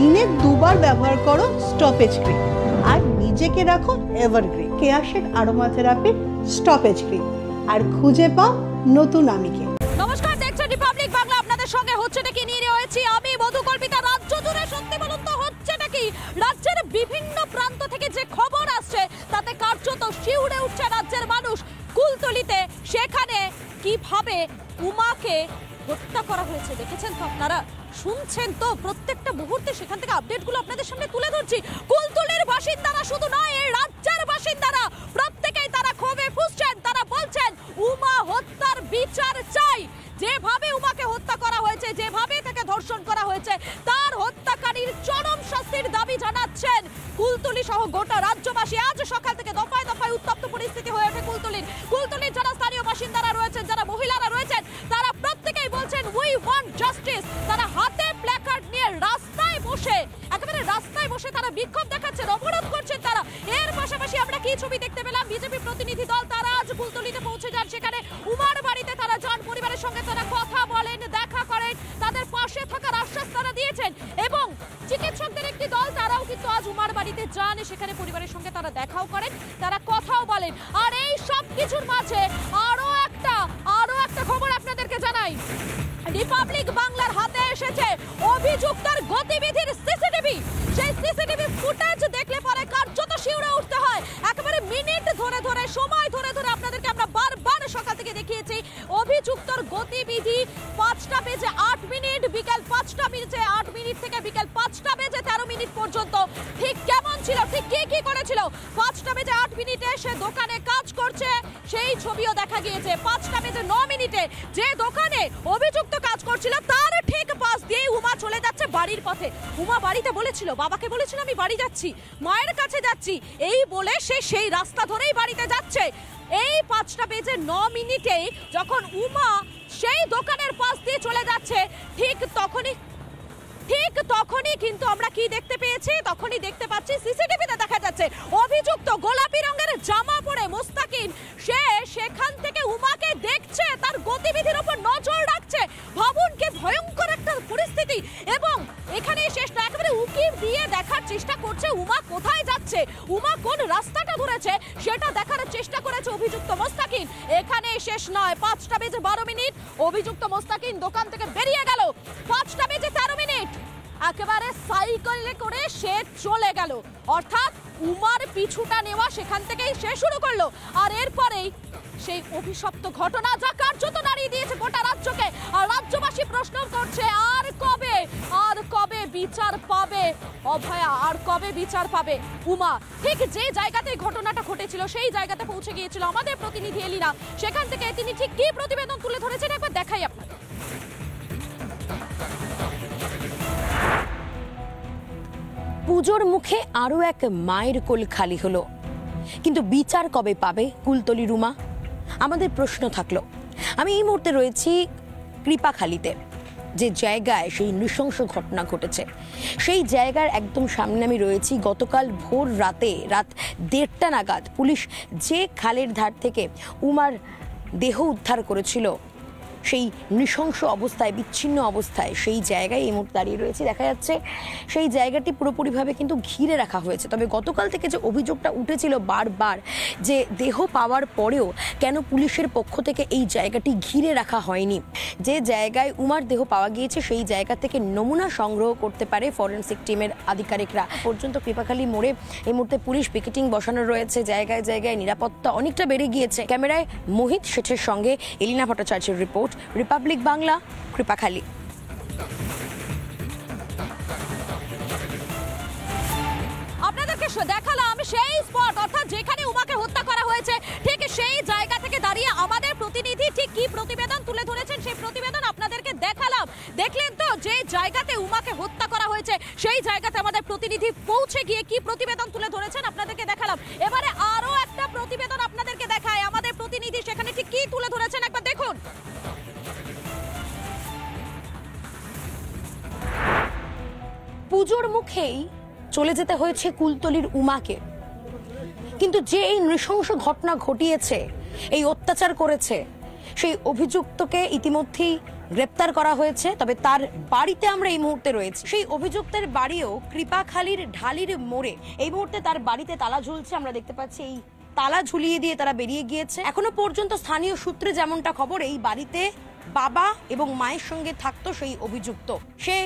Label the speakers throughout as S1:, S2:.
S1: দিনে দুবার ব্যবহার করো স্টপেজ ক্রিম আর নিজেকে রাখো evergreen Keya Seth aroma stop age cream আর খুঁজে পাও নতুন আমিকে
S2: নমস্কার দেখছো রিপাবলিক বাংলা আপনাদের সঙ্গে হচ্ছে কি নিয়ে রয়েছি আমি মধুকল্পিতা রাজ্য জুড়ে সত্যি বলুন তো হচ্ছে কি রাজ্যের বিভিন্ন প্রান্ত থেকে যে খবর আসছে তাতে কার্যত শিউরে উঠছে রাজ্যের মানুষ কুলতলিতে সেখানে কিভাবে উমাকে হত্যা করা হয়েছে দেখেছেন তো আপনারা শুনছেন তো প্রত্যেকটা মুহূর্তে সেখান থেকে আপডেটগুলো আপনাদের সামনে তুলে ধরছি কুলতুলের বাসিন্দারা শুধু নয় এই রাজ্যের বাসিন্দারা প্রত্যেকেই তারা ক্ষোভে ফুসছেন তারা বলছেন উমা হত্যার বিচার চাই যেভাবে উমাকে হত্যা করা হয়েছে যেভাবে তাকে ধর্ষণ করা হয়েছে তার হত্যাকারীর চরম শাস্তির দাবি জানাচ্ছেন কুলতলি সহ গোটা রাজ্যবাসী আজ সকাল থেকে দফায় দফায় উত্তপ্ত পরিস্থিতি হয়ে ওঠে কুলতলির কুলতলির যারা স্থানীয় বাসিন্দারা রয়েছেন যারা মহিলারা রয়েছেন তারা প্রত্যেকেই বলছেন উই ওয়ান্ট জাস্টিস তারা বিক্ষোভ দেখাচ্ছেন অবরোধ করছেন তারা এর পাশাপাশি আমরা কি ছবি দেখতে পেলাম বিজেপি প্রতিনিধি দল তারা আজ ফুলতলিতে পৌঁছে যান সেখানে উমার বাড়িতে তারা জন পরিবারের সঙ্গে তারা কথা বলেন দেখা করেন তাদের পাশে থাকার আশ্বাস তারা দিয়েছেন এবং চিকিৎসকদের একটি দল তারাও কিন্তু আজ উমার বাড়িতে যান সেখানে পরিবারের সঙ্গে তারা দেখাও করেন তারা কথাও বলেন আর এই সব কিছুর মাঝে পাঁচটা বেজে আট মিনিটে সে দোকানে কাজ করছে সেই ছবিও দেখা গিয়েছে পাঁচটা বেজে ন মিনিটে যে দোকানে অভিযুক্ত কাজ করছিল তার ঠিক পাশ দিয়ে উমা চলে যাচ্ছে বাড়ির পথে উমা বাড়িতে বলেছিল বাবাকে বলেছিল আমি বাড়ি যাচ্ছি মায়ের কাছে যাচ্ছি এই বলে সে সেই রাস্তা ধরেই বাড়িতে যাচ্ছে এই পাঁচটা বেজে ন মিনিটে যখন উমা সেই দোকানের পাশ দিয়ে চলে যাচ্ছে ঠিক তখনই ঠিক তখনই কিন্তু আমরা কি দেখতে পেয়েছি তখনই দেখতে পাচ্ছি সিসিটিভিতে দেখা যাচ্ছে অভিযুক্ত গোলাপি রঙের জামা পরে মুস্তাকিম সে সেখান থেকে উমাকে দেখছে তার গতিবিধির উপর নজর রাখছে ভাবুন কি ভয়ঙ্কর একটা পরিস্থিতি এবং এখানে শেষ একেবারে উকি দিয়ে দেখার চেষ্টা করছে উমা কোথায় যাচ্ছে উমা কোন রাস্তাটা ধরেছে সেটা দেখার চেষ্টা করেছে অভিযুক্ত মোস্তাকিম এখানে শেষ নয় পাঁচটা বেজে বারো মিনিট অভিযুক্ত মোস্তাকিম দোকান থেকে সে চলে গেল অর্থাৎ উমার পিছুটা নেওয়া সেখান থেকেই সে শুরু করলো আর এরপরেই সেই অভিশপ্ত ঘটনা যা কার্যত দাঁড়িয়ে দিয়েছে গোটা রাজ্যকে আর রাজ্যবাসী প্রশ্ন করছে আর কবে আর কবে বিচার পাবে অভয়া আর কবে বিচার পাবে উমা ঠিক যে জায়গাতে ঘটনাটা ঘটেছিল সেই জায়গাতে পৌঁছে গিয়েছিল আমাদের প্রতিনিধি এলিনা সেখান থেকে তিনি ঠিক কি প্রতিবেদন তুলে ধরেছেন একবার দেখাই আপনাকে
S1: পুজোর মুখে আরও এক মায়ের কোল খালি হলো কিন্তু বিচার কবে পাবে কুলতলি রুমা আমাদের প্রশ্ন থাকলো আমি এই মুহূর্তে রয়েছি কৃপাখালিতে যে জায়গায় সেই নৃশংস ঘটনা ঘটেছে সেই জায়গার একদম সামনে আমি রয়েছি গতকাল ভোর রাতে রাত দেড়টা নাগাদ পুলিশ যে খালের ধার থেকে উমার দেহ উদ্ধার করেছিল সেই নৃশংস অবস্থায় বিচ্ছিন্ন অবস্থায় সেই জায়গায় এই মুহূর্তে দাঁড়িয়ে রয়েছে দেখা যাচ্ছে সেই জায়গাটি পুরোপুরিভাবে কিন্তু ঘিরে রাখা হয়েছে তবে গতকাল থেকে যে অভিযোগটা উঠেছিল বারবার যে দেহ পাওয়ার পরেও কেন পুলিশের পক্ষ থেকে এই জায়গাটি ঘিরে রাখা হয়নি যে জায়গায় উমার দেহ পাওয়া গিয়েছে সেই জায়গা থেকে নমুনা সংগ্রহ করতে পারে ফরেন্সিক টিমের আধিকারিকরা পর্যন্ত কৃপাখালী মোড়ে এই মুহূর্তে পুলিশ পিকেটিং বসানো রয়েছে জায়গায় জায়গায় নিরাপত্তা অনেকটা বেড়ে গিয়েছে ক্যামেরায় মোহিত শেঠের সঙ্গে এলিনা ভট্টাচার্যের report report Republic Bangla Kripakhali
S2: আপনাদেরকে দেখালাম সেই স্পট অর্থাৎ যেখানে উমাকে হত্যা করা হয়েছে ঠিক সেই জায়গা থেকে দাঁড়িয়ে আমাদের প্রতিনিধি ঠিক কি প্রতিবেদন তুলে ধরেছেন সেই প্রতিবেদন আপনাদেরকে দেখালাম দেখলেন তো যে জায়গাতে উমাকে হত্যা করা হয়েছে সেই জায়গাতে আমাদের প্রতিনিধি পৌঁছে গিয়ে কি প্রতিবেদন তুলে ধরেছেন আপনাদেরকে দেখালাম এবারে আরও একটা প্রতিবেদন আপনাদের
S1: পুজোর মুখেই চলে যেতে হয়েছে কুলতলির উমাকে কিন্তু যে এই নৃশংস ঘটনা ঘটিয়েছে এই অত্যাচার করেছে সেই অভিযুক্তকে ইতিমধ্যেই গ্রেপ্তার করা হয়েছে তবে তার বাড়িতে আমরা এই মুহূর্তে রয়েছি সেই অভিযুক্তের বাড়িও কৃপাখালীর ঢালির মোড়ে এই মুহূর্তে তার বাড়িতে তালা ঝুলছে আমরা দেখতে পাচ্ছি এই তালা ঝুলিয়ে দিয়ে তারা বেরিয়ে গিয়েছে এখনো পর্যন্ত স্থানীয় সূত্রে যেমনটা খবর এই বাড়িতে বাবা এবং মায়ের সঙ্গে থাকতো সেই অভিযুক্ত সে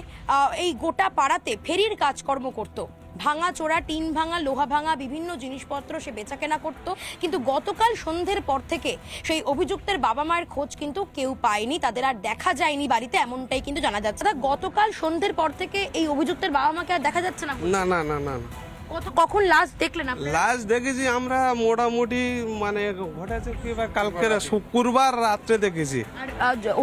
S1: এই গোটা পাড়াতে ফেরির কাজকর্ম করত। ভাঙা চোরা টিন ভাঙা লোহা ভাঙা বিভিন্ন জিনিসপত্র সে বেচাকেনা করত কিন্তু গতকাল সন্ধ্যের পর থেকে সেই অভিযুক্তের বাবা মায়ের খোঁজ কিন্তু কেউ পায়নি তাদের আর দেখা যায়নি বাড়িতে এমনটাই কিন্তু জানা যাচ্ছে গতকাল সন্ধ্যের পর থেকে এই অভিযুক্তের বাবা মাকে আর দেখা যাচ্ছে না না না না না কখন লাস্ট দেখলেন আপনি লাস্ট
S3: দেখেছি আমরা মোটামুটি মানে ঘটেছে কি বা কালকে শুক্রবার রাত্রে দেখেছি আর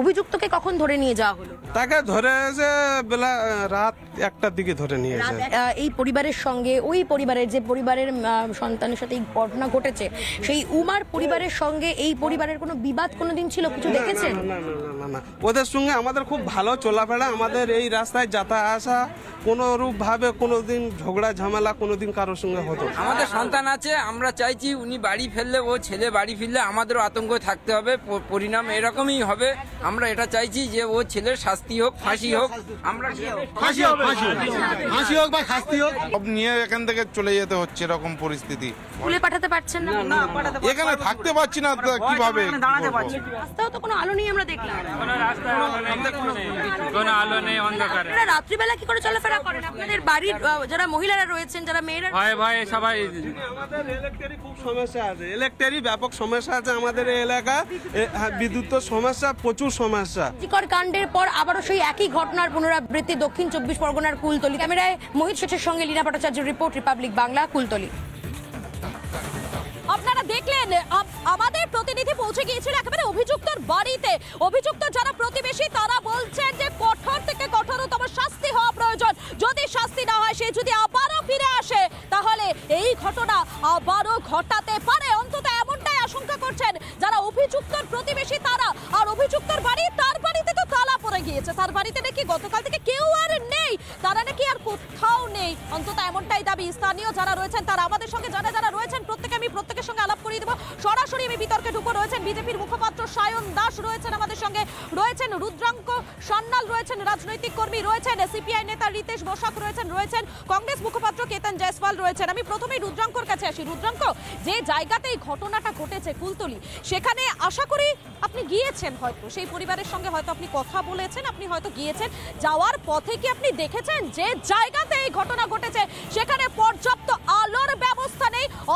S3: অভিযুক্তকে কখন ধরে নিয়ে যাওয়া হলো তাকে ধরে যে বেলা রাত একটার দিকে ধরে নিয়ে যায়
S1: এই পরিবারের সঙ্গে ওই পরিবারের যে পরিবারের সন্তানের সাথে এই ঘটনা ঘটেছে সেই উমার পরিবারের সঙ্গে এই পরিবারের কোনো বিবাদ কোনোদিন ছিল কিছু দেখেছেন
S3: না না ওদের সঙ্গে আমাদের খুব ভালো চলাফেরা আমাদের এই রাস্তায় যাতা আসা কোনোরূপভাবে কোনো দিন ঝগড়া ঝামেলা কোনো কোনোদিন কারোর সঙ্গে হতো আমাদের
S4: সন্তান আছে আমরা চাইছি উনি বাড়ি ফেললে ও ছেলে বাড়ি ফিরলে আমাদেরও আতঙ্ক থাকতে হবে পরিণাম এরকমই হবে আমরা এটা চাইছি যে ও ছেলের শাস্তি হোক ফাঁসি হোক আমরা
S3: নিয়ে এখান থেকে চলে যেতে হচ্ছে এরকম পরিস্থিতি পাঠাতে পারছেন না এখানে থাকতে পারছি না কিভাবে
S1: কোনো আলো নেই আমরা দেখলাম রাত্রিবেলা কি করে চলাফেরা করেন আপনাদের বাড়ির যারা মহিলারা রয়েছেন যারা ব্যাপক
S3: সমস্যা আছে আমাদের এলাকা হ্যাঁ, বিদ্যুৎ সমস্যা প্রচুর সমস্যা
S1: কাণ্ডের পর আবারও সেই একই ঘটনার পুনরাবৃত্তি দক্ষিণ চব্বিশ পরগনার কুলতলি ক্যামেরায় মোহিত শেঠের সঙ্গে লীনা ভট্টাচার্য রিপোর্ট রিপাবলিক বাংলা কুলতলি
S2: আপনারা দেখলেন আমাদের প্রতিনিধি পৌঁছে গিয়েছিল একেবারে অভিযুক্তর বাড়িতে অভিযুক্ত যারা প্রতিবেশী তারা বলছেন যে কঠোর থেকে কঠোরতম শাস্তি হওয়া প্রয়োজন যদি শাস্তি না হয় সে যদি আবারও ফিরে আসে তাহলে এই ঘটনা আবারও ঘটাতে পারে অন্তত এমনটাই আশঙ্কা করছেন যারা অভিযুক্তর প্রতিবেশী তারা আর অভিযুক্তর বাড়ি তার বাড়িতে তো তালা পড়ে গিয়েছে তার বাড়িতে নাকি গতকাল থেকে কেউ আর নেই তারা নাকি আর কোথাও নেই অন্তত এমনটাই দাবি স্থানীয় যারা রয়েছেন তারা আমাদের সঙ্গে যারা প্রত্যেকের সঙ্গে আলাপ করিয়ে দেবো সরাসরি আমি বিতর্কে ঢুকে রয়েছেন বিজেপির মুখপাত্র সায়ন দাস রয়েছেন আমাদের সঙ্গে রয়েছেন রুদ্রাঙ্ক সন্নাল রয়েছেন রাজনৈতিক কর্মী রয়েছেন সিপিআই নেতা রিতেশ বসাক রয়েছেন রয়েছেন কংগ্রেস মুখপাত্র কেতন জয়সওয়াল রয়েছেন আমি প্রথমেই রুদ্রাঙ্কর কাছে আসি রুদ্রাঙ্ক যে জায়গাতে এই ঘটনাটা ঘটেছে কুলতলি সেখানে আশা করি আপনি গিয়েছেন হয়তো সেই পরিবারের সঙ্গে হয়তো আপনি কথা বলেছেন আপনি হয়তো গিয়েছেন যাওয়ার পথে কি আপনি দেখেছেন যে জায়গাতে এই ঘটনা ঘটেছে সেখানে পর্যাপ্ত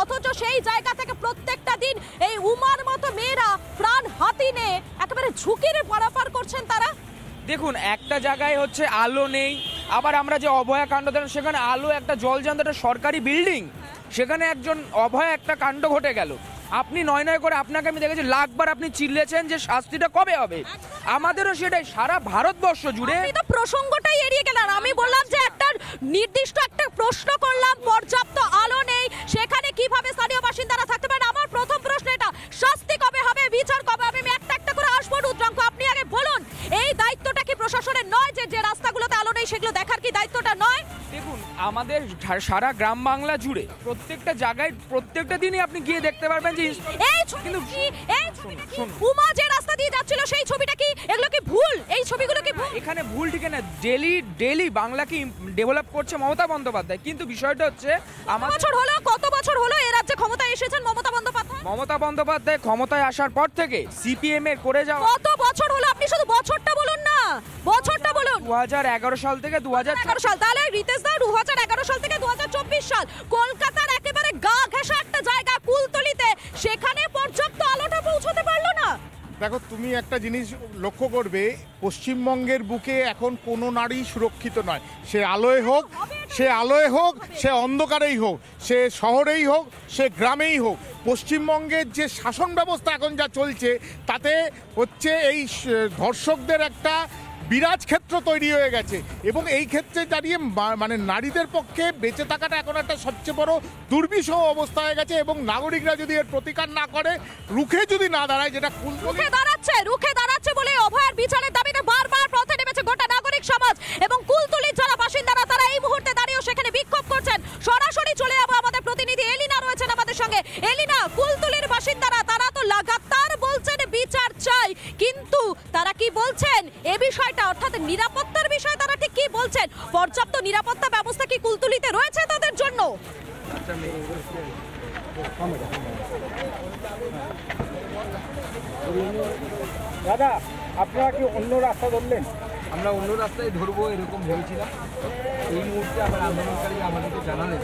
S2: অথচ সেই জায়গা থেকে প্রত্যেকটা দিন এই উমার মতো মেয়েরা প্রাণ হাতি নিয়ে একেবারে ঝুঁকির পারাপার করছেন তারা
S4: দেখুন একটা জায়গায় হচ্ছে আলো নেই আবার আমরা যে অভয়া কাণ্ড দেখলাম সেখানে আলো একটা জলজান্ত একটা সরকারি বিল্ডিং সেখানে একজন অভয়া একটা কাণ্ড ঘটে গেল আপনি নয় নয় করে আপনাকে আমি দেখেছি লাখবার আপনি চিল্লেছেন যে শাস্তিটা কবে হবে
S2: আমাদেরও সেটাই সারা ভারতবর্ষ জুড়ে প্রসঙ্গটাই এড়িয়ে গেলাম আমি বললাম যে নির্দিষ্ট একটা প্রশ্ন করলাম পর্যাপ্ত আলো নেই সেখানে কিভাবে স্থানীয় বাসিন্দারা থাকতে পারেন আমার প্রথম প্রশ্ন এটা শাস্তি কবে হবে বিচার কবে হবে আমি একটা একটা করে আসবো রুদ্রাঙ্ক আপনি আগে বলুন এই দায়িত্বটা কি প্রশাসনের নয় যে যে রাস্তাগুলোতে আলো নেই সেগুলো দেখার
S4: আমাদের সারা গ্রাম বাংলা জুড়ে প্রত্যেকটা জায়গায় প্রত্যেকটা দিনই আপনি গিয়ে দেখতে পারবেন যে
S2: এই ছবি কি এই
S4: উমা যে রাস্তা দিয়ে যাচ্ছিল সেই ছবিটা কি এগুলো কি ভুল এই ছবিগুলো কি ভুল এখানে ভুল ঠিক না ডেলি ডেলি বাংলাকে ডেভেলপ করছে মমতা বন্দ্যোপাধ্যায় কিন্তু বিষয়টা হচ্ছে আমার বছর হলো কত বছর হলো এ রাজ্যে ক্ষমতায় এসেছেন
S2: মমতা বন্দ্যোপাধ্যায়
S4: মমতা বন্দ্যোপাধ্যায় ক্ষমতায় আসার পর থেকে সিপিএম এর করে যাওয়া কত
S2: বছর হলো আপনি শুধু বছরটা বলুন না বছরটা বলুন 2011 সাল থেকে 2011 সাল তাহলে রিতেশ দা সাল থেকে দু সাল কলকাতার একেবারে গা ঘেঁষা একটা জায়গা কুলতলিতে সেখানে পর্যাপ্ত আলোটা পৌঁছতে পারলো না
S5: দেখো তুমি একটা জিনিস লক্ষ্য করবে পশ্চিমবঙ্গের বুকে এখন কোনো নারী সুরক্ষিত নয় সে আলোয় হোক সে আলোয় হোক সে অন্ধকারেই হোক সে শহরেই হোক সে গ্রামেই হোক পশ্চিমবঙ্গের যে শাসন ব্যবস্থা এখন যা চলছে তাতে হচ্ছে এই ধর্ষকদের একটা বিরাজ ক্ষেত্র তৈরি হয়ে গেছে এবং এই ক্ষেত্রে দাঁড়িয়ে মানে নারীদের পক্ষে বেঁচে থাকাটা এখন একটা সবচেয়ে বড় দুর্বিষহ অবস্থা হয়ে গেছে এবং নাগরিকরা যদি এর প্রতিকার না করে রুখে যদি না দাঁড়ায় যেটা রুখে দাঁড়াচ্ছে রুখে দাঁড়াচ্ছে
S2: বলে অভয়ের বিচারের দাবিতে বারবার পথে নেমেছে গোটা নাগরিক সমাজ এবং কুল
S5: দাদা
S6: আপনারা কি অন্য রাস্তা ধরলেন আমরা অন্য রাস্তায় ধরবো এরকম ভেবেছিলাম এই মুহূর্তে আমার আন্দোলনকারী আমাদেরকে জানালেন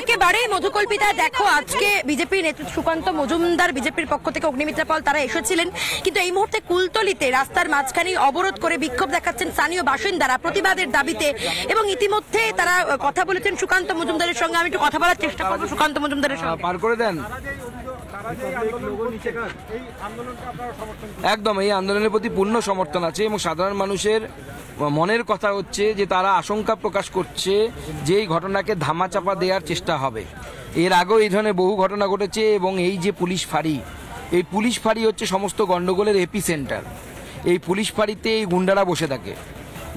S1: একেবারেই মধুকল্পিতা দেখো আজকে বিজেপি নেতৃত্ব সুকান্ত মজুমদার বিজেপির পক্ষ থেকে অগ্নিমিত্রা পাল তারা এসেছিলেন কিন্তু এই মুহূর্তে কুলতলিতে রাস্তার মাঝখানে অবরোধ করে বিক্ষোভ দেখাচ্ছেন স্থানীয় বাসিন্দারা প্রতিবাদের দাবিতে এবং ইতিমধ্যে তারা কথা বলেছেন সুকান্ত মজুমদারের সঙ্গে আমি একটু কথা বলার চেষ্টা করবো সুকান্ত মজুমদারের সঙ্গে পার করে দেন
S6: একদম এই আন্দোলনের প্রতি পূর্ণ সমর্থন আছে এবং সাধারণ মানুষের মনের কথা হচ্ছে যে তারা আশঙ্কা প্রকাশ করছে যে এই ঘটনাকে ধামাচাপা দেওয়ার চেষ্টা হবে এর আগেও এই ধরনের বহু ঘটনা ঘটেছে এবং এই যে পুলিশ ফাঁড়ি এই পুলিশ ফাঁড়ি হচ্ছে সমস্ত গণ্ডগোলের এপি সেন্টার এই পুলিশ ফাঁড়িতে এই গুন্ডারা বসে থাকে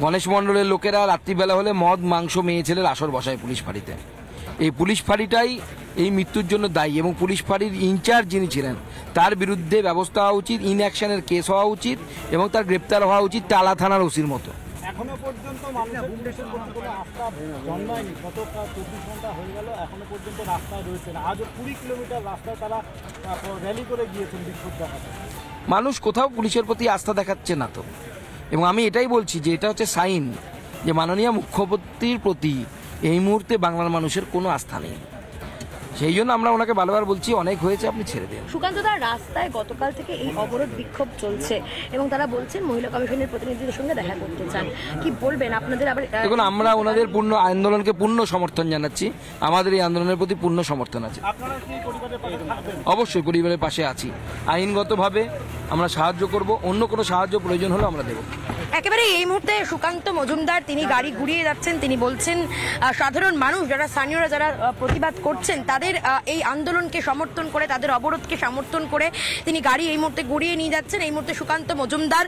S6: গণেশ মণ্ডলের লোকেরা রাত্রিবেলা হলে মদ মাংস মেয়ে ছেলের আসর বসায় পুলিশ ফাঁড়িতে এই পুলিশ ফাঁড়িটাই এই মৃত্যুর জন্য দায়ী এবং পুলিশ ফাঁড়ির ইনচার্জ যিনি ছিলেন তার বিরুদ্ধে ব্যবস্থা হওয়া উচিত অ্যাকশনের কেস হওয়া উচিত এবং তার গ্রেপ্তার হওয়া উচিত টালা থানার ওসির মতো পর্যন্ত মানুষ কোথাও পুলিশের প্রতি আস্থা দেখাচ্ছে না তো এবং আমি এটাই বলছি যে এটা হচ্ছে সাইন যে মাননীয় মুখ্যমন্ত্রীর প্রতি এই মুহূর্তে বাংলার মানুষের কোনো আস্থা নেই সেই জন্য আমরা ওনাকে বারবার বলছি অনেক হয়েছে আপনি ছেড়ে দিন
S1: সুকান্ত রাস্তায় গতকাল থেকে এই অবরোধ বিক্ষোভ চলছে এবং তারা বলছেন মহিলা কমিশনের প্রতিনিধিদের সঙ্গে দেখা করতে চান কি বলবেন আপনাদের আবার দেখুন আমরা
S6: ওনাদের পূর্ণ আন্দোলনকে পূর্ণ সমর্থন জানাচ্ছি আমাদের এই আন্দোলনের প্রতি পূর্ণ সমর্থন আছে অবশ্যই পরিবারের পাশে আছি আইনগতভাবে আমরা সাহায্য করব অন্য কোনো সাহায্য প্রয়োজন হলে আমরা দেবো
S1: একেবারে এই মুহূর্তে সুকান্ত মজুমদার তিনি গাড়ি ঘুরিয়ে যাচ্ছেন তিনি বলছেন সাধারণ মানুষ যারা স্থানীয়রা যারা প্রতিবাদ করছেন তাদের এই আন্দোলনকে সমর্থন করে তাদের অবরোধকে সমর্থন করে তিনি গাড়ি এই মুহূর্তে ঘুরিয়ে নিয়ে যাচ্ছেন এই মুহূর্তে সুকান্ত মজুমদার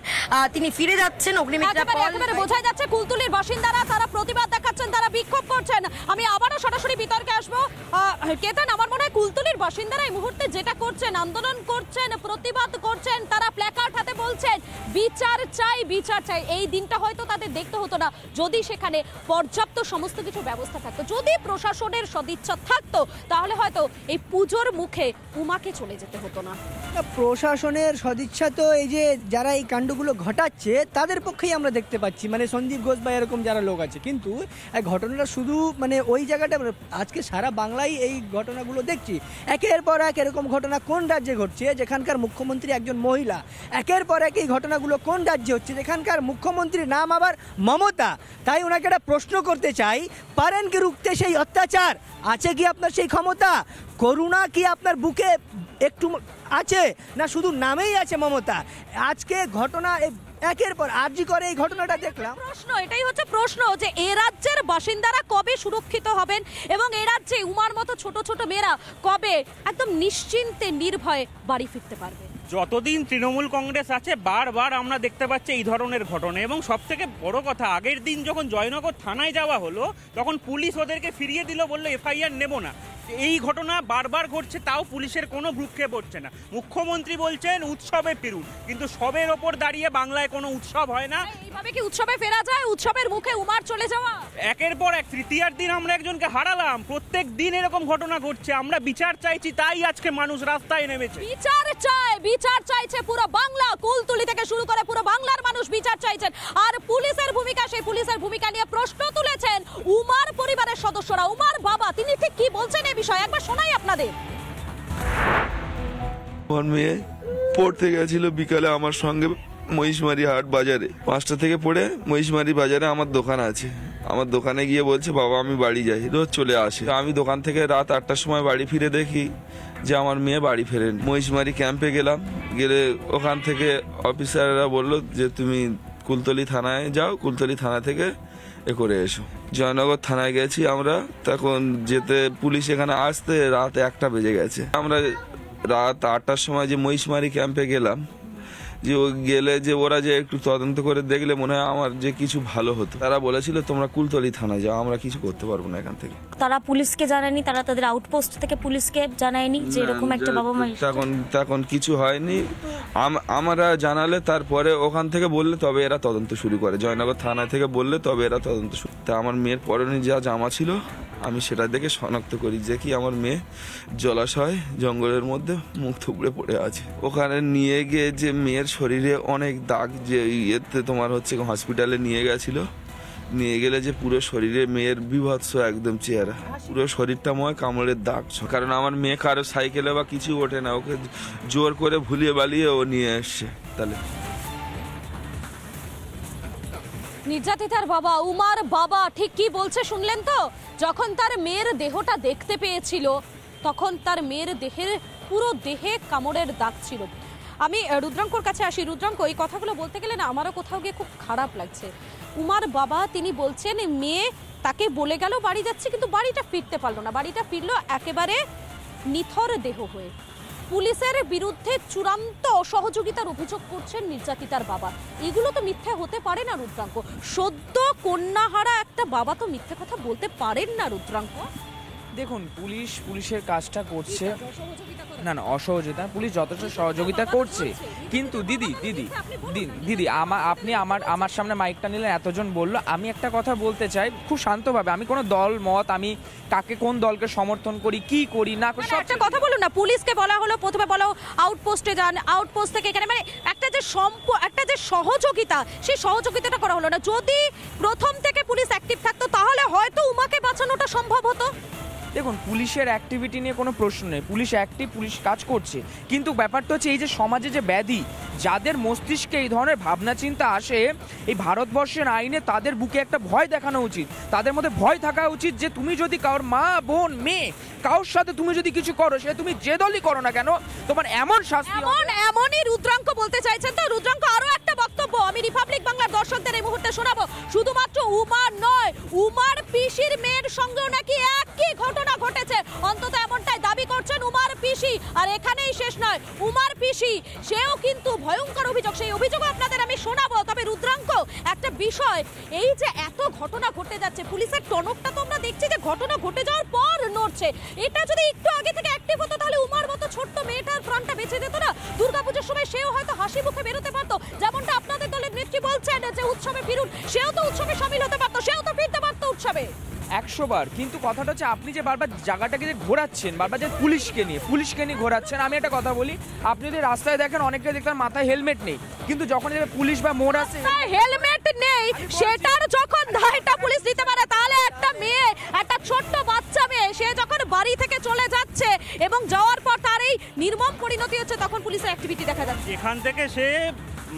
S1: তিনি ফিরে যাচ্ছেন অগ্নিমিত্রা হ্যাঁ, বোঝাই যাচ্ছে কুলতুলির বাসিন্দারা
S2: তারা প্রতিবাদ দেখাচ্ছেন তারা বিক্ষোভ করছেন আমি আবারও সরাসরি বিতর্কে আসবো কেতন আমার মনে হয় কুলতুলির বাসিন্দারা এই মুহূর্তে যেটা করছেন আন্দোলন করছেন প্রতিবাদ করছেন তারা প্ল্যাকার্ড হাতে বলছেন বিচার চাই বিচার চাই এই দিনটা হয়তো তাদের দেখতে হতো না যদি সেখানে পর্যাপ্ত সমস্ত কিছু ব্যবস্থা থাকতো যদি প্রশাসনের সদিচ্ছা থাকতো তাহলে হয়তো এই পুজোর মুখে উমাকে চলে যেতে হতো না
S4: প্রশাসনের সদিচ্ছা তো এই যে যারা এই কাণ্ডগুলো ঘটাচ্ছে তাদের পক্ষেই আমরা দেখতে পাচ্ছি মানে সন্দীপ ঘোষ বা এরকম যারা লোক আছে কিন্তু এই ঘটনাটা শুধু মানে ওই জায়গাটা আজকে সারা বাংলায় এই ঘটনাগুলো দেখছি একের পর এক এরকম ঘটনা কোন রাজ্যে ঘটছে যেখানকার মুখ্যমন্ত্রী একজন মহিলা একের পর এক এই ঘটনাগুলো কোন রাজ্যে হচ্ছে যেখানকার মুখ্যমন্ত্রীর নাম আবার মমতা তাই ওনাকে একটা প্রশ্ন করতে চাই পারেন কি রুখতে সেই অত্যাচার আছে কি আপনার সেই ক্ষমতা করুণা কি আপনার বুকে একটু আছে না শুধু নামেই আছে মমতা আজকে ঘটনা একের পর আরজি করে এই ঘটনাটা দেখলাম
S2: প্রশ্ন এটাই হচ্ছে প্রশ্ন যে এ রাজ্যের বাসিন্দারা কবে সুরক্ষিত হবেন এবং এ রাজ্যে উমার মতো ছোট ছোট মেয়েরা কবে একদম নিশ্চিন্তে নির্ভয়ে বাড়ি ফিরতে পারবে
S5: যতদিন তৃণমূল কংগ্রেস আছে বারবার আমরা দেখতে পাচ্ছি এই ধরনের ঘটনা এবং সব থেকে বড় কথা আগের দিন যখন জয়নগর থানায় যাওয়া হলো তখন পুলিশ ওদেরকে ফিরিয়ে দিল বললো এফআইআর নেব না এই ঘটনা বারবার ঘটছে তাও পুলিশের কোনো ভ্রুক্ষেপ হচ্ছে না মুখ্যমন্ত্রী বলছেন উৎসবে ফিরুন কিন্তু সবের ওপর দাঁড়িয়ে বাংলায় কোনো উৎসব হয় না এইভাবে কি উৎসবে ফেরা যায় উৎসবের মুখে উমার চলে যাওয়া একের পর এক তৃতীয়ার দিন আমরা একজনকে হারালাম প্রত্যেক দিন এরকম ঘটনা ঘটছে আমরা বিচার চাইছি তাই আজকে মানুষ রাস্তায় নেমেছে বিচার চাই বিচার চাইছে পুরো বাংলা
S2: কুলতুলি থেকে শুরু করে পুরো বাংলার মানুষ বিচার চাইছেন আর পুলিশের ভূমিকা সেই পুলিশের ভূমিকা নিয়ে প্রশ্ন তুলেছেন উমার পরিবারের সদস্যরা উমার বাবা তিনি ঠিক কি বলছেন এই বিষয়ে একবার শোনাই আপনাদের
S3: আমার মেয়ে পড়তে গেছিল বিকালে আমার সঙ্গে মহিষমারি হাট বাজারে পাঁচটা থেকে পড়ে মহিষমারি বাজারে আমার দোকান আছে আমার দোকানে গিয়ে বলছে বাবা আমি বাড়ি যাই রোজ চলে আসে আমি দোকান থেকে রাত আটটার সময় বাড়ি ফিরে দেখি যে আমার মেয়ে বাড়ি ফেরেন মহিষমারি ক্যাম্পে গেলাম গেলে ওখান থেকে অফিসাররা বলল যে তুমি কুলতলি থানায় যাও কুলতলি থানা থেকে এ করে এসো জয়নগর থানায় গেছি আমরা তখন যেতে পুলিশ এখানে আসতে রাত একটা বেজে গেছে আমরা রাত আটটার সময় যে মহিষমারি ক্যাম্পে গেলাম যে ও গেলে যে ওরা যে একটু তদন্ত করে দেখলে মনে হয় আমার যে কিছু ভালো হতো তারা বলেছিল তোমরা কুলতলি থানায় যাও আমরা কিছু করতে পারবো না এখান থেকে
S2: তারা পুলিশকে জানায়নি তারা তাদের আউটপোস্ট থেকে পুলিশকে
S1: জানায়নি যে এরকম একটা বাবা মা
S3: তখন তখন কিছু হয়নি আমরা জানালে তারপরে ওখান থেকে বললে তবে এরা তদন্ত শুরু করে জয়নগর থানা থেকে বললে তবে এরা তদন্ত শুরু তা আমার মেয়ের পরনে যা জামা ছিল আমি সেটা দেখে শনাক্ত করি যে কি আমার মেয়ে জলাশয় জঙ্গলের মধ্যে মুখ থুবড়ে পড়ে আছে ওখানে নিয়ে গিয়ে যে মেয়ের শরীরে অনেক দাগ যে ইয়েতে তোমার হচ্ছে হসপিটালে নিয়ে গেছিল নিয়ে গেলে যে পুরো শরীরে মেয়ের বিভৎস একদম চেহারা পুরো শরীরটা ময় কামড়ের দাগ কারণ আমার মেয়ে কারো সাইকেলে বা কিছু ওঠে না ওকে জোর করে ভুলিয়ে বালিয়ে ও নিয়ে এসছে তাহলে
S2: নির্যাতিতার বাবা উমার বাবা ঠিক কি বলছে শুনলেন তো যখন তার মেয়ের দেহটা দেখতে পেয়েছিল তখন তার মেয়ের দেহের পুরো দেহে কামড়ের দাগ ছিল আমি রুদ্রাঙ্কর কাছে আসি রুদ্রাঙ্ক এই কথাগুলো বলতে গেলে না আমারও কোথাও গিয়ে খুব খারাপ লাগছে উমার বাবা তিনি বলছেন মেয়ে তাকে বলে গেল বাড়ি যাচ্ছে কিন্তু বাড়িটা ফিরতে পারলো না বাড়িটা ফিরলো একেবারে নিথর দেহ হয়ে পুলিশের বিরুদ্ধে চূড়ান্ত অসহযোগিতার অভিযোগ করছেন নির্যাতিতার বাবা এগুলো তো মিথ্যা হতে পারে না রুদ্রাঙ্ক সদ্য কন্যাহারা একটা বাবা তো মিথ্যে কথা বলতে পারেন না রুদ্রাঙ্ক
S4: দেখুন পুলিশ পুলিশের কাজটা করছে না না অসহযোগিতা পুলিশ যথেষ্ট সহযোগিতা করছে কিন্তু দিদি দিদি দিদি আমার আপনি আমার আমার সামনে মাইকটা নিলেন এতজন বলল আমি একটা কথা বলতে চাই খুব শান্তভাবে আমি কোনো দল মত আমি কাকে কোন দলকে সমর্থন করি কি করি না করি
S2: একটা কথা বলুন না পুলিশকে বলা হলো প্রথমে বলো আউটপোস্টে যান আউটপোস্ট থেকে এখানে মানে একটা যে সম্প একটা যে সহযোগিতা সেই সহযোগিতাটা করা হলো না যদি প্রথম থেকে পুলিশ অ্যাক্টিভ থাকতো তাহলে হয়তো উমাকে বাঁচানোটা সম্ভব হতো
S4: দেখুন পুলিশের অ্যাক্টিভিটি নিয়ে কোনো প্রশ্ন নেই পুলিশ অ্যাক্টিভ পুলিশ কাজ করছে কিন্তু ব্যাপারটা হচ্ছে এই যে সমাজে যে ব্যাধি যাদের মস্তিষ্কে এই ধরনের ভাবনা চিন্তা আসে এই ভারতবর্ষের আইনে তাদের বুকে একটা ভয় দেখানো উচিত তাদের মধ্যে ভয় থাকা উচিত যে তুমি যদি কারোর মা বোন মেয়ে কারোর সাথে তুমি যদি কিছু
S2: করো সে তুমি যে দলই করো না কেন তোমার এমন শাস্তি এমন এমনই রুদ্রাঙ্ক বলতে চাইছেন তো রুদ্রাঙ্ক আরো একটা বক্তব্য আমি রিপাবলিক বাংলার দর্শকদের এই মুহূর্তে শোনাবো শুধুমাত্র উমার নয় উমার পিসির মেয়ের সঙ্গেও নাকি পিসি আর এখানেই শেষ নয় উমার পিসি সেও কিন্তু ভয়ঙ্কর অভিযোগ সেই অভিযোগও আপনাদের আমি শোনাবো তবে রুদ্রাঙ্ক একটা বিষয় এই যে এত ঘটনা ঘটে যাচ্ছে পুলিশের টনকটা তো আমরা দেখছি যে ঘটনা ঘটে যাওয়ার পর নড়ছে এটা যদি একটু আগে থেকে অ্যাক্টিভ হতো তাহলে উমার মতো ছোট্ট মেয়েটার প্রাণটা বেঁচে যেত না দুর্গাপুজোর সময় সেও হয়তো হাসি মুখে বেরোতে পারতো যেমনটা আপনাদের দলের নেত্রী বলছেন যে উৎসবে ফিরুন সেও তো উৎসবে সামিল হতে পারতো সেও তো ফিরতে পারতো উৎসবে
S4: একশো বার কিন্তু কথাটা হচ্ছে আপনি যে বারবার জায়গাটাকে যে ঘোরাচ্ছেন বারবার যে পুলিশকে নিয়ে পুলিশকে নিয়ে ঘোরাচ্ছেন আমি একটা কথা বলি আপনি যদি রাস্তায় দেখেন অনেকটা দেখলাম মাথায় হেলমেট নেই
S2: কিন্তু যখন পুলিশ বা মোড় আছে হেলমেট নেই সেটার যখন ধারটা পুলিশ দিতে পারে তাহলে একটা মেয়ে একটা ছোট্ট বাচ্চা মেয়ে সে যখন বাড়ি থেকে চলে যাচ্ছে এবং যাওয়ার পর তার এই নির্মম পরিণতি হচ্ছে তখন পুলিশের অ্যাক্টিভিটি দেখা যাচ্ছে এখান থেকে সে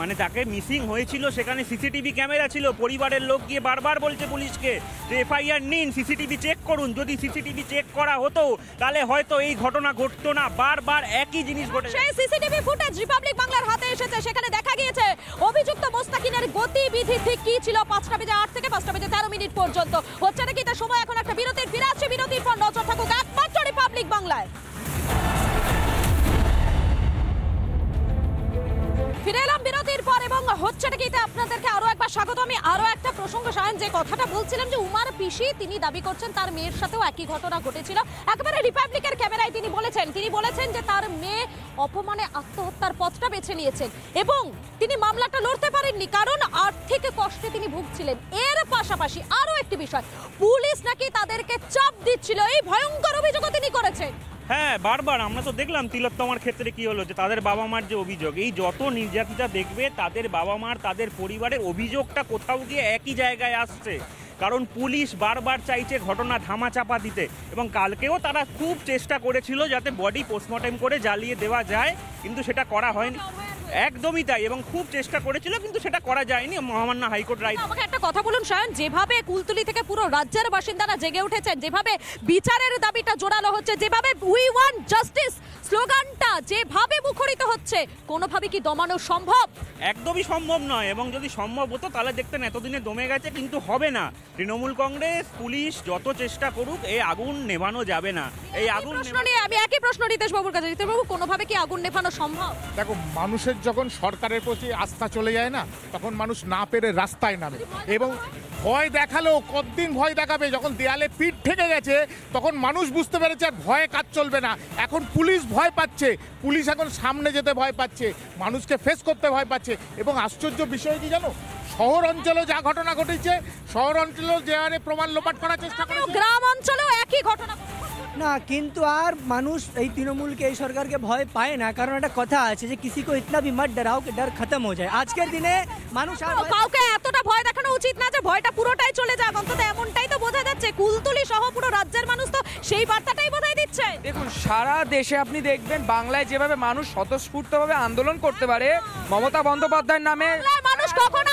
S5: মানে তাকে মিসিং হয়েছিল সেখানে সিসিটিভি ক্যামেরা ছিল পরিবারের লোক গিয়ে বারবার বলছে পুলিশকে যে এফআইআর নিন সিসিটিভি চেক করুন যদি সিসিটিভি চেক করা হতো তাহলে হয়তো এই ঘটনা ঘটতো না বারবার একই জিনিস ঘটে সেই সিসিটিভি ফুটেজ রিপাবলিক বাংলার হাতে এসেছে সেখানে দেখা
S2: গিয়েছে অভিযুক্ত মোস্তাকিনের গতিবিধি ঠিক কি ছিল পাঁচটা বেজে আট থেকে পাঁচটা বেজে তেরো মিনিট পর্যন্ত হচ্ছে নাকি তার সময় এখন একটা বিরতির ফিরে আসছে বিরতির পর নজর থাকুক একমাত্র রিপাবলিক বাংলায় থেকে আপনাদেরকে আরো একবার স্বাগত আমি আরো একটা প্রসঙ্গ সায়ন যে কথাটা বলছিলাম যে উমার পিসি তিনি দাবি করছেন তার মেয়ের সাথেও একই ঘটনা ঘটেছিল একেবারে রিপাবলিকের ক্যামেরায় তিনি বলেছেন তিনি বলেছেন যে তার মেয়ে অপমানে আত্মহত্যার পথটা বেছে নিয়েছেন এবং তিনি মামলাটা লড়তে পারেননি কারণ আর্থিক কষ্টে তিনি ভুগছিলেন এর পাশাপাশি আরো একটি বিষয় পুলিশ নাকি তাদেরকে চাপ দিচ্ছিল এই ভয়ঙ্কর অভিযোগও তিনি করেছেন
S5: হ্যাঁ বারবার আমরা তো দেখলাম তিলোত্তমার ক্ষেত্রে কি হলো যে তাদের বাবা মার যে অভিযোগ এই যত নির্যাতিতা দেখবে তাদের বাবা মার তাদের পরিবারের অভিযোগটা কোথাও গিয়ে একই জায়গায় আসছে কারণ পুলিশ বারবার চাইছে ঘটনা ধামাচাপা দিতে এবং কালকেও তারা খুব চেষ্টা করেছিল যাতে বডি পোস্টমর্টেম করে জ্বালিয়ে দেওয়া যায় কিন্তু সেটা করা হয়নি একদমই তাই এবং খুব চেষ্টা করেছিল কিন্তু সেটা করা যায়নি মহামান্য হাইকোর্ট রায় আমাকে
S2: একটা কথা বলুন সায়ন যেভাবে কুলতুলি থেকে পুরো রাজ্যের বাসিন্দারা জেগে উঠেছেন যেভাবে বিচারের দাবিটা জোরালো হচ্ছে যেভাবে উই ওয়ান জাস্টিস স্লোগানটা যেভাবে মুখরিত হচ্ছে কোনোভাবে কি দমানো সম্ভব
S5: একদমই সম্ভব নয় এবং যদি সম্ভব হতো তাহলে দেখতেন এতদিনে দমে গেছে কিন্তু হবে না তৃণমূল কংগ্রেস পুলিশ যত চেষ্টা করুক এই আগুন নেভানো যাবে না এই আগুন
S2: প্রশ্ন নিয়ে আমি একই প্রশ্ন রিতেশ বাবুর কাছে রিতেশ বাবু কোনোভাবে কি আগুন নেভানো সম্ভব
S5: দেখো মানুষের যখন সরকারের প্রতি আস্থা চলে যায় না তখন মানুষ না পেরে রাস্তায় নামে এবং ভয় দেখালো কতদিন ভয় দেখাবে যখন দেয়ালে পিঠ ঠেকে গেছে তখন মানুষ বুঝতে পেরেছে আর ভয়ে কাজ চলবে না এখন পুলিশ ভয় পাচ্ছে পুলিশ এখন সামনে যেতে ভয় পাচ্ছে মানুষকে ফেস করতে ভয় পাচ্ছে এবং আশ্চর্য বিষয় কি জানো শহর অঞ্চলেও যা ঘটনা ঘটেছে শহর অঞ্চলেও যে হারে প্রমাণ লোপাট করার চেষ্টা করে গ্রাম অঞ্চলেও একই ঘটনা না কিন্তু আর মানুষ
S4: এই তৃণমূলকে এই সরকারকে ভয় পায় না কারণ একটা কথা আছে যে কিসি কো ইতনা মত ডরাও কি ডর খতম হয়ে
S2: যায় আজকের দিনে মানুষ আর কাউকে এতটা ভয় দেখানো উচিত না যে ভয়টা পুরোটাই চলে যাক অন্তত এমনটাই তো বোঝা যাচ্ছে কুলতুলি সহ পুরো রাজ্যের মানুষ তো সেই বার্তাটাই বোঝাই দিচ্ছে দেখুন সারা
S4: দেশে আপনি দেখবেন বাংলায় যেভাবে মানুষ স্বতঃস্ফূর্তভাবে আন্দোলন করতে পারে মমতা বন্দ্যোপাধ্যায়ের নামে
S2: মানুষ কখনো